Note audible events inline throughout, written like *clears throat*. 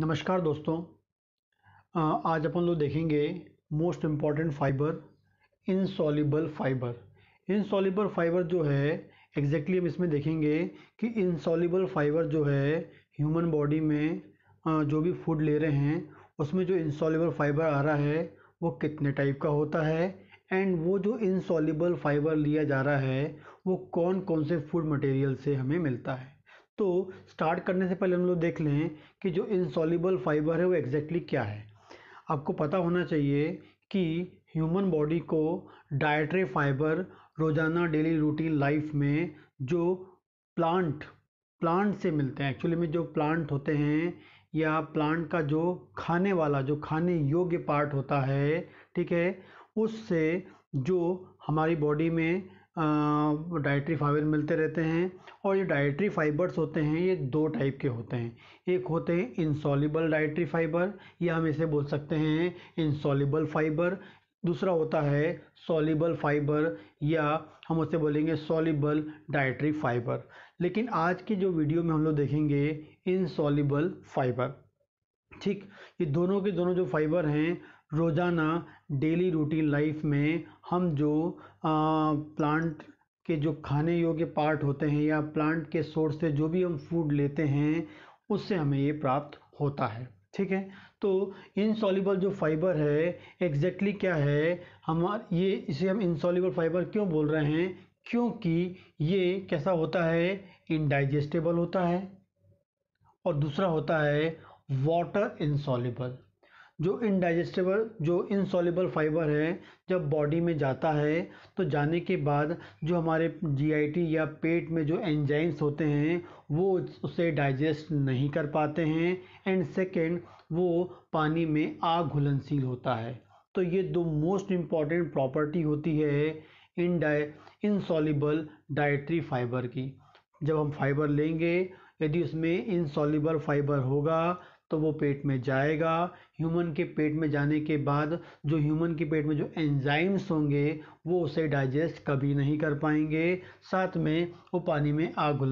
नमस्कार दोस्तों आज अपन लोग देखेंगे most important fibre insoluble fibre insoluble fibre जो है एग्जैक्टली exactly हम इसमें देखेंगे कि इनसॉलिबल फाइबर जो है ह्यूमन बॉडी में जो भी फूड ले रहे हैं उसमें जो इनसॉलिबल फाइबर आ रहा है वो कितने टाइप का होता है एंड वो जो इनसॉलिबल फाइबर लिया जा रहा है वो कौन कौन से फूड मटेरियल से हमें मिलता है तो स्टार्ट करने से पहले हम लोग देख लें कि जो इंसॉल्यूबल फाइबर है वो एग्जैक्टली क्या है आपको पता होना चाहिए कि ह्यूमन बॉडी को डाइट्री फाइबर रोज़ाना डेली रूटीन लाइफ में जो प्लांट प्लांट से मिलते हैं एक्चुअली में जो प्लांट होते हैं या प्लांट का जो खाने वाला जो खाने योग्य पार्ट होता है ठीक है उससे जो हमारी बॉडी में डाइट्री फाइबर मिलते रहते हैं और ये डाइट्री फाइबर्स होते हैं ये दो टाइप के होते हैं एक होते हैं इंसॉलिबल डाइट्री फाइबर या हम इसे बोल सकते हैं इंसॉलिबल फाइबर दूसरा होता है सॉलिबल फाइबर या हम उसे बोलेंगे सॉलिबल डाइट्री फाइबर लेकिन आज की जो वीडियो में हम लोग देखेंगे इंसॉलिबल फाइबर ठीक ये दोनों के दोनों जो फाइबर हैं रोज़ाना डेली रूटीन लाइफ में हम जो प्लांट के जो खाने योग्य पार्ट होते हैं या प्लांट के सोर्स से जो भी हम फूड लेते हैं उससे हमें ये प्राप्त होता है ठीक है तो इनसॉल्यूबल जो फाइबर है एग्जैक्टली क्या है हमार ये इसे हम इनसॉल्यूबल फाइबर क्यों बोल रहे हैं क्योंकि ये कैसा होता है इनडाइजेस्टेबल होता है और दूसरा होता है वाटर इनसॉल्यूबल जो इनडाइजेस्टेबल जो इनसॉलिबल फाइबर है जब बॉडी में जाता है तो जाने के बाद जो हमारे जी या पेट में जो एंजाइम्स होते हैं वो उसे डाइजेस्ट नहीं कर पाते हैं एंड सेकेंड वो पानी में आग घुलनशील होता है तो ये दो मोस्ट इम्पॉर्टेंट प्रॉपर्टी होती है इन डाय इनसॉलिबल डाइट्री फाइबर की जब हम फाइबर लेंगे यदि उसमें इनसॉलिबल फाइबर होगा तो वो पेट में जाएगा ह्यूमन के पेट में जाने के बाद जो ह्यूमन के पेट में जो एंजाइम्स होंगे वो उसे डाइजेस्ट कभी नहीं कर पाएंगे साथ में वो पानी में आग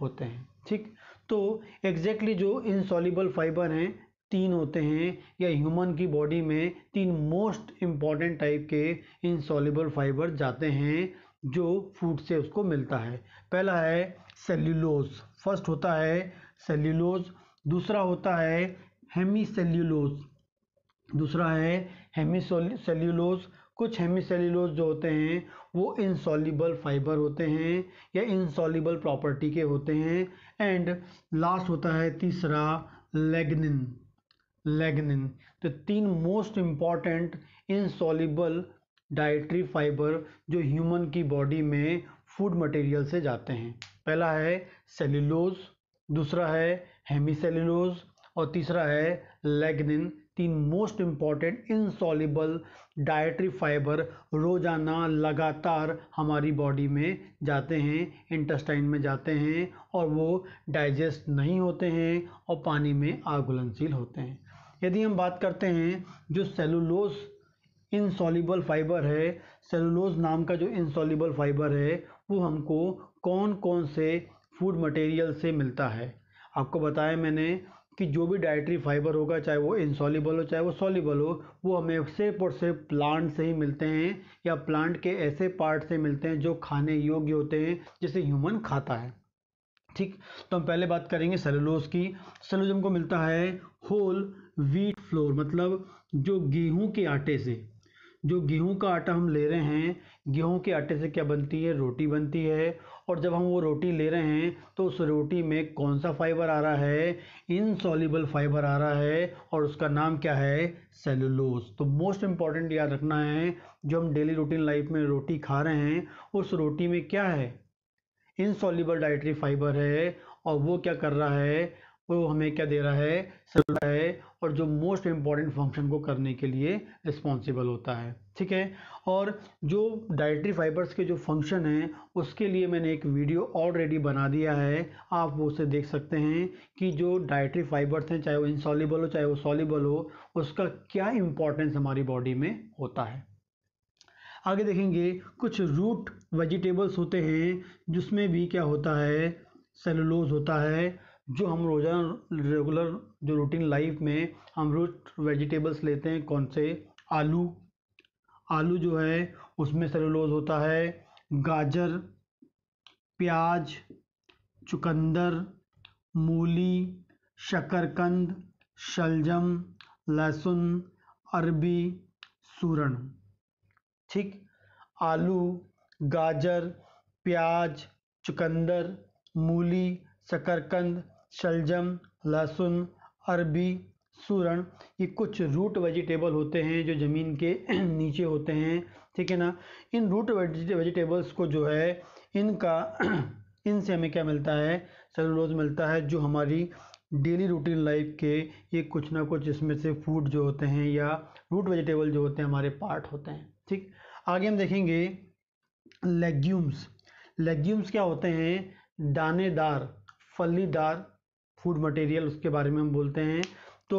होते हैं ठीक तो एग्जैक्टली exactly जो इंसॉलिबल फाइबर हैं तीन होते हैं या ह्यूमन की बॉडी में तीन मोस्ट इम्पॉर्टेंट टाइप के इंसॉलिबल फाइबर जाते हैं जो फूड से उसको मिलता है पहला है सेल्यूलोज फर्स्ट होता है सेल्यूलोज दूसरा होता है हेमी सेल्यूलोज दूसरा है सेल्यूलोज कुछ हेमी सेल्यूलोज जो होते हैं वो इनसॉलिबल फाइबर होते हैं या इनसॉलिबल प्रॉपर्टी के होते हैं एंड लास्ट होता है तीसरा लेगनिन लेगनिन तो तीन most important insoluble dietary fibre जो ह्यूमन की बॉडी में फूड मटेरियल से जाते हैं पहला है सेल्यूलोज दूसरा है हेमीसेलुलोज और तीसरा है लेगनिन तीन most important insoluble dietary fibre रोज़ाना लगातार हमारी बॉडी में जाते हैं इंटेस्टाइन में जाते हैं और वो डाइजेस्ट नहीं होते हैं और पानी में आघुलनशील होते हैं यदि हम बात करते हैं जो सेलुलोज इनसॉलिबल फाइबर है सेलुलोज नाम का जो इनसॉलिबल फाइबर है वो हमको कौन कौन से फूड मटेरियल से मिलता है आपको बताया मैंने कि जो भी डाइट्री फाइबर होगा चाहे वो इंसॉलिबल हो चाहे वो सॉलिबल हो वो हमें सिर्फ और सिर्फ प्लांट से ही मिलते हैं या प्लांट के ऐसे पार्ट से मिलते हैं जो खाने योग्य होते हैं जिसे ह्यूमन खाता है ठीक तो हम पहले बात करेंगे सेलुलोज की सेलुलोज हमको मिलता है होल वीट फ्लोर मतलब जो गेहूं के आटे से जो गेहूं का आटा हम ले रहे हैं गेहूं के आटे से क्या बनती है रोटी बनती है और जब हम वो रोटी ले रहे हैं तो उस रोटी में कौन सा फाइबर आ रहा है इनसॉल्युबल फाइबर आ रहा है और उसका नाम क्या है सेलुलोज तो मोस्ट इम्पॉर्टेंट याद रखना है जो हम डेली रूटीन लाइफ में रोटी खा रहे हैं उस रोटी में क्या है इनसॉल्युबल डाइटरी फाइबर है और वो क्या कर रहा है वो तो हमें क्या दे रहा है चल रहा है और जो मोस्ट इम्पॉर्टेंट फंक्शन को करने के लिए रिस्पॉन्सिबल होता है ठीक है और जो डाइट्री फाइबर्स के जो फंक्शन हैं उसके लिए मैंने एक वीडियो ऑलरेडी बना दिया है आप वो उसे देख सकते हैं कि जो डाइट्री फाइबर्स हैं चाहे वो इंसॉलिबल हो चाहे वो सॉलिबल हो उसका क्या इम्पोर्टेंस हमारी बॉडी में होता है आगे देखेंगे कुछ रूट वेजिटेबल्स होते हैं जिसमें भी क्या होता है सेलुलोज होता है जो हम रोजाना रेगुलर जो रूटीन लाइफ में हम रूट वेजिटेबल्स लेते हैं कौन से आलू आलू जो है उसमें सेलुलोज होता है गाजर प्याज चुकंदर मूली शकरकंद शलजम लहसुन अरबी सूरण ठीक आलू गाजर प्याज चुकंदर मूली शकरकंद शलजम लहसुन अरबी सूरन ये कुछ रूट वेजिटेबल होते हैं जो ज़मीन के *clears throat* नीचे होते हैं ठीक है ना इन रूट वेजिटेबल्स को जो है इनका *clears throat* इनसे हमें क्या मिलता है सेलुलोज मिलता है जो हमारी डेली रूटीन लाइफ के ये कुछ ना कुछ इसमें से फूड जो होते हैं या रूट वेजिटेबल जो होते हैं हमारे पार्ट होते हैं ठीक आगे हम देखेंगे लेग्यूम्स लेग्यूम्स क्या होते हैं दानेदार फलीदार फूड मटेरियल उसके बारे में हम बोलते हैं तो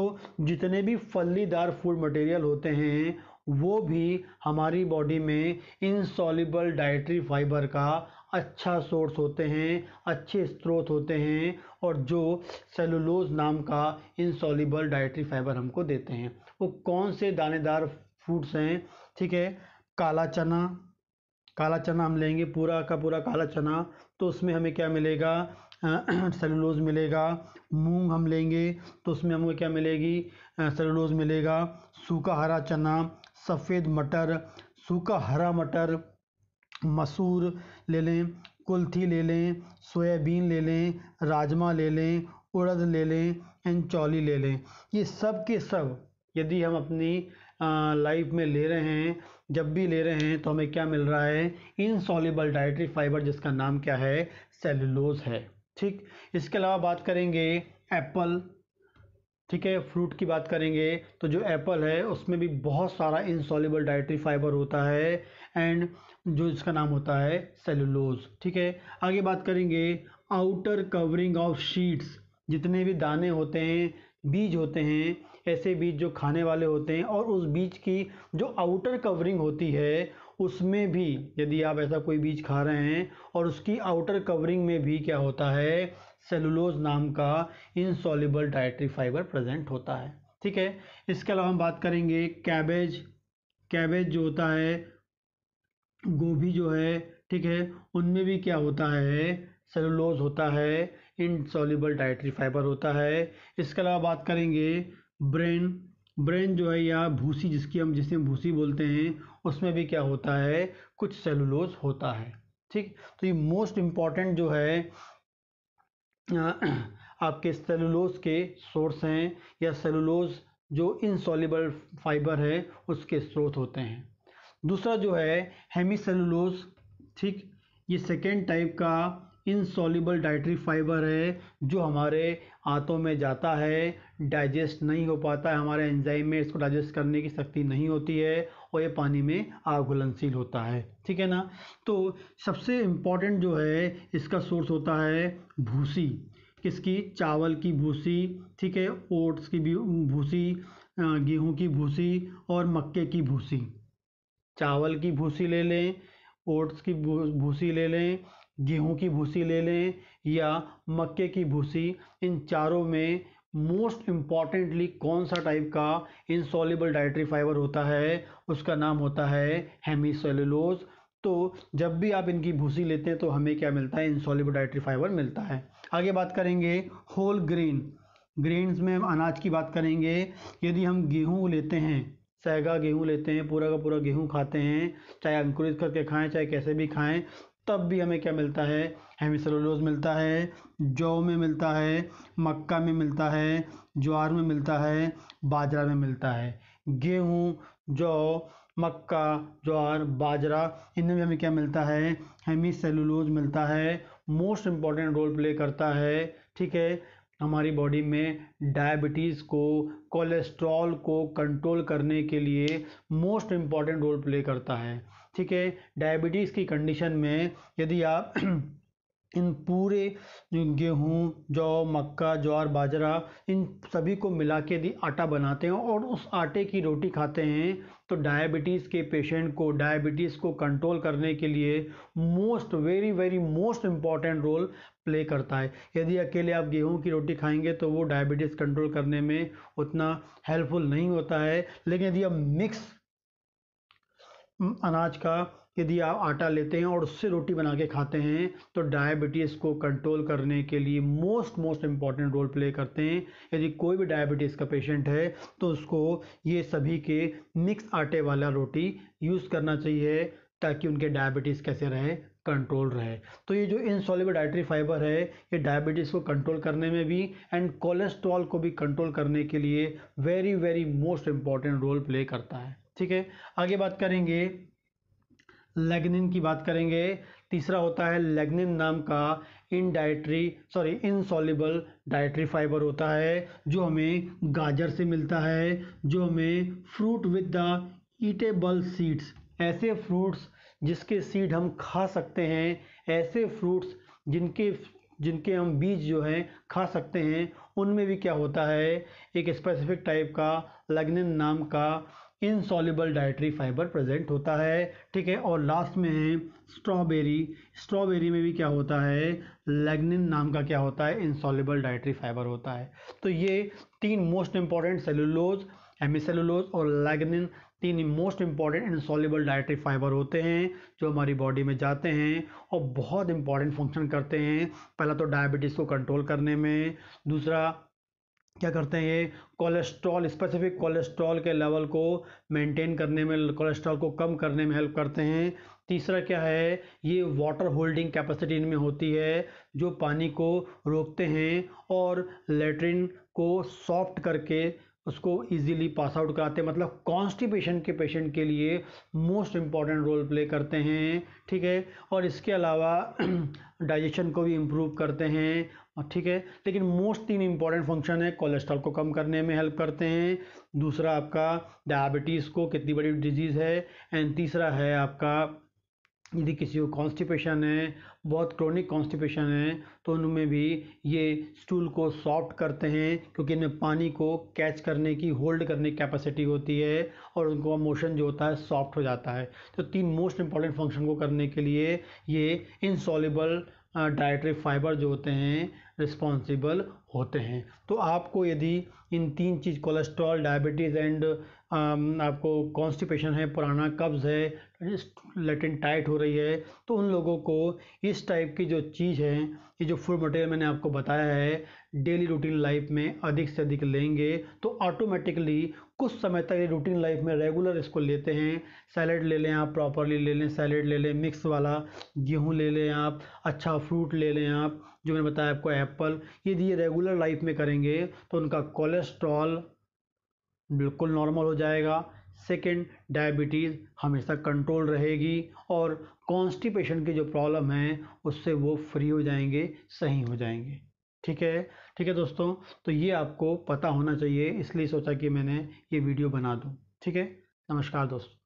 जितने भी फलीदार फूड मटेरियल होते हैं वो भी हमारी बॉडी में इनसॉलिबल डाइट्री फाइबर का अच्छा सोर्स होते हैं अच्छे स्रोत होते हैं और जो सेलुलोज नाम का इनसॉलिबल डाइट्री फाइबर हमको देते हैं वो कौन से दानेदार फूड्स हैं ठीक है काला चना काला चना हम लेंगे पूरा का पूरा काला चना तो उसमें हमें क्या मिलेगा *clears throat* सेलुलोज़ मिलेगा मूंग हम लेंगे तो उसमें हमको क्या मिलेगी सेलुलोज़ मिलेगा सूखा हरा चना सफ़ेद मटर सूखा हरा मटर मसूर ले लें कुल्थी ले लें सोयाबीन ले लें राजमा ले लें उड़द ले लें एंड चौली ले लें ये सब के सब यदि हम अपनी लाइफ में ले रहे हैं जब भी ले रहे हैं तो हमें क्या मिल रहा है इनसॉलिबल डाइटरी फाइबर जिसका नाम क्या है सेलुलोज़ है ठीक इसके अलावा बात करेंगे एप्पल ठीक है फ्रूट की बात करेंगे तो जो एप्पल है उसमें भी बहुत सारा इंसॉलिबल डाइट्री फाइबर होता है एंड जो इसका नाम होता है सेलुलोज ठीक है आगे बात करेंगे आउटर कवरिंग ऑफ शीट्स जितने भी दाने होते हैं बीज होते हैं ऐसे बीज जो खाने वाले होते हैं और उस बीज की जो आउटर कवरिंग होती है उसमें भी यदि आप ऐसा कोई बीज खा रहे हैं और उसकी आउटर कवरिंग में भी क्या होता है सेलुलोज नाम का इनसॉलिबल डाइट्री फाइबर प्रेजेंट होता है ठीक है इसके अलावा हम बात करेंगे कैबेज कैबेज जो होता है गोभी जो है ठीक है उनमें भी क्या होता है सेलुलोज होता है इनसॉलिबल डाइट्री फाइबर होता है इसके अलावा बात करेंगे ब्रेन ब्रेन जो है या भूसी जिसकी हम जिसे हम भूसी बोलते हैं उसमें भी क्या होता है कुछ सेलुलोज होता है ठीक तो ये मोस्ट इम्पॉर्टेंट जो है आपके सेलुलोज के सोर्स हैं या सेलुलोज जो इनसॉलिबल फाइबर है उसके स्रोत होते हैं दूसरा जो है हेमी सेलुलोज ठीक ये सेकेंड टाइप का इनसॉल्यूबल डाइट्री फाइबर है जो हमारे आंतों में जाता है डाइजेस्ट नहीं हो पाता है हमारे एंजाइम में इसको डाइजेस्ट करने की शक्ति नहीं होती है और ये पानी में आघुलनशील होता है ठीक है ना तो सबसे इम्पॉर्टेंट जो है इसका सोर्स होता है भूसी किसकी चावल की भूसी ठीक है ओट्स की भी भूसी गेहूं की भूसी और मक्के की भूसी चावल की भूसी ले लें ओट्स की भूसी ले लें गेहूं की भूसी ले लें या मक्के की भूसी इन चारों में मोस्ट इम्पॉर्टेंटली कौन सा टाइप का इंसॉलिबल डाइट्री फाइबर होता है उसका नाम होता है हेमीसेलुलोज तो जब भी आप इनकी भूसी लेते हैं तो हमें क्या मिलता है इंसॉलिबल डाइट्री फाइबर मिलता है आगे बात करेंगे होल ग्रेन ग्रेन्स में हम अनाज की बात करेंगे यदि हम गेहूँ लेते हैं सहगा गेहूँ लेते हैं पूरा का पूरा गेहूँ खाते हैं चाहे अंकुरित करके खाएं चाहे कैसे भी खाएं तब भी हमें क्या मिलता है हेमिसेलोलोज मिलता है जौ में मिलता है मक्का में मिलता है ज्वार में मिलता है बाजरा में मिलता है गेहूँ जौ मक्का ज्वार बाजरा इनमें हमें क्या मिलता है हेमी सेलुलोज मिलता है मोस्ट इम्पॉर्टेंट रोल प्ले करता है ठीक है हमारी बॉडी में डायबिटीज़ को कोलेस्ट्रॉल को कंट्रोल करने के लिए मोस्ट इम्पॉर्टेंट रोल प्ले करता है ठीक है डायबिटीज़ की कंडीशन में यदि आप *clears throat* इन पूरे गेहूँ जौ मक्का ज्वार बाजरा इन सभी को मिला के यदि आटा बनाते हैं और उस आटे की रोटी खाते हैं तो डायबिटीज़ के पेशेंट को डायबिटीज़ को कंट्रोल करने के लिए most very very most important role play करता है यदि अकेले आप गेहूं की रोटी खाएंगे तो वो डायबिटीज़ कंट्रोल करने में उतना हेल्पफुल नहीं होता है लेकिन यदि आप मिक्स अनाज का यदि आप आटा लेते हैं और उससे रोटी बना के खाते हैं तो डायबिटीज़ को कंट्रोल करने के लिए most most important role play करते हैं यदि कोई भी डायबिटीज़ का पेशेंट है तो उसको ये सभी के मिक्स आटे वाला रोटी यूज़ करना चाहिए ताकि उनके डायबिटीज़ कैसे रहे कंट्रोल रहे तो ये जो इनसॉलिबल डाइट्री फाइबर है ये डायबिटीज़ को कंट्रोल करने में भी एंड कोलेस्ट्रॉल को भी कंट्रोल करने के लिए very very most important role play करता है ठीक है आगे बात करेंगे लेगनिन की बात करेंगे तीसरा होता है लेगनिन नाम का in dietary sorry insoluble dietary fibre होता है जो हमें गाजर से मिलता है जो हमें fruit with the edible seeds ऐसे फ्रूट्स जिसके सीड हम खा सकते हैं ऐसे फ्रूट्स जिनके जिनके हम बीज जो हैं खा सकते हैं उनमें भी क्या होता है एक स्पेसिफिक टाइप का लगनिन नाम का इनसॉलिबल डाइटरी फाइबर प्रेजेंट होता है ठीक है और लास्ट में है स्ट्रॉबेरी स्ट्रॉबेरी में भी क्या होता है लेगनिन नाम का क्या होता है इनसॉलिबल डाइटरी फाइबर होता है तो ये तीन मोस्ट इंपॉर्टेंट सेलुलोज एमिसेलुलोज और लेगनिन तीन most important insoluble dietary fibre होते हैं जो हमारी बॉडी में जाते हैं और बहुत इंपॉर्टेंट फंक्शन करते हैं पहला तो डायबिटीज़ को कंट्रोल करने में दूसरा क्या करते हैं ये कोलेस्ट्रॉल स्पेसिफिक कोलेस्ट्रॉल के लेवल को मेंटेन करने में कोलेस्ट्रॉल को कम करने में हेल्प करते हैं तीसरा क्या है ये वाटर होल्डिंग कैपेसिटी इनमें होती है जो पानी को रोकते हैं और लेटरिन को सॉफ्ट करके उसको इजीली पास आउट कराते हैं मतलब कॉन्स्टिपेशन के पेशेंट के लिए मोस्ट इम्पॉर्टेंट रोल प्ले करते हैं ठीक है और इसके अलावा डाइजेशन *clears throat* को भी इम्प्रूव करते हैं हाँ, ठीक है लेकिन मोस्ट तीन इंपॉर्टेंट फंक्शन है कोलेस्ट्रॉल को कम करने में हेल्प करते हैं दूसरा आपका डायबिटीज़ को कितनी बड़ी डिजीज़ है एंड तीसरा है आपका यदि किसी को कॉन्स्टिपेशन है बहुत क्रोनिक कॉन्स्टिपेशन है तो उनमें भी ये स्टूल को सॉफ्ट करते हैं क्योंकि इनमें पानी को कैच करने की होल्ड करने की कैपेसिटी होती है और उनको मोशन जो होता है सॉफ्ट हो जाता है तो तीन मोस्ट इंपॉर्टेंट फंक्शन को करने के लिए ये इनसॉलिबल डाइटरी फाइबर जो होते हैं responsible होते हैं तो आपको यदि इन तीन चीज़ कोलेस्ट्रॉल डायबिटीज़ एंड आपको कॉन्स्टिपेशन है पुराना कब्ज़ है लेटिन टाइट हो रही है तो उन लोगों को इस टाइप की जो चीज़ है ये जो फूड मटेरियल मैंने आपको बताया है डेली रूटीन लाइफ में अधिक से अधिक लेंगे तो ऑटोमेटिकली कुछ समय तक ये रूटीन लाइफ में रेगुलर इसको लेते हैं सैलड ले लें आप प्रॉपरली ले लें सैलड ले लें मिक्स वाला गेहूँ ले लें आप अच्छा फ्रूट ले लें आप जो मैंने बताया आपको एप्पल यदि ये रेगुलर रेगुलर लाइफ में करेंगे तो उनका कोलेस्ट्रॉल बिल्कुल नॉर्मल हो जाएगा सेकेंड डायबिटीज़ हमेशा कंट्रोल रहेगी और कॉन्स्टिपेशन की जो प्रॉब्लम है उससे वो फ्री हो जाएंगे सही हो जाएंगे ठीक है ठीक है दोस्तों तो ये आपको पता होना चाहिए इसलिए सोचा कि मैंने ये वीडियो बना दूँ ठीक है नमस्कार दोस्तों